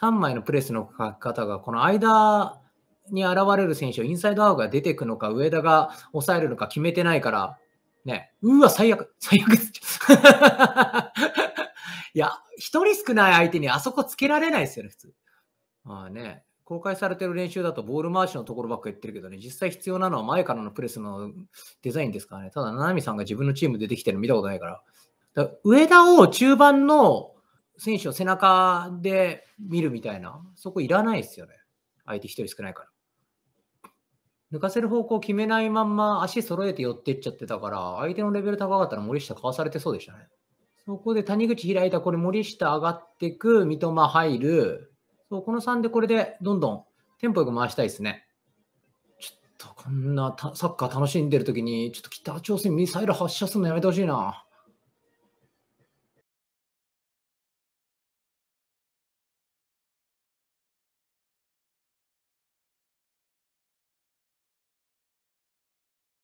3枚のプレスのかき方が、この間に現れる選手をインサイドアウトが出てくのか、上田が抑えるのか決めてないから、ね、うわ、最悪、最悪です。いや、一人少ない相手にあそこつけられないですよね、普通。まあね、公開されてる練習だとボール回しのところばっか言ってるけどね、実際必要なのは前からのプレスのデザインですからね。ただ、七海さんが自分のチーム出てきてるの見たことないから。から上田を中盤の選手を背中で見るみたいな、そこいらないですよね。相手1人少ないから。抜かせる方向決めないまんま足揃えて寄ってっちゃってたから、相手のレベル高かったら森下かわされてそうでしたね。そこで谷口開いた、これ森下上がってく、三笘入る。そうこの3でこれでどんどんテンポよく回したいですね。ちょっとこんなサッカー楽しんでる時に、ちょっと北朝鮮ミサイル発射するのやめてほしいな。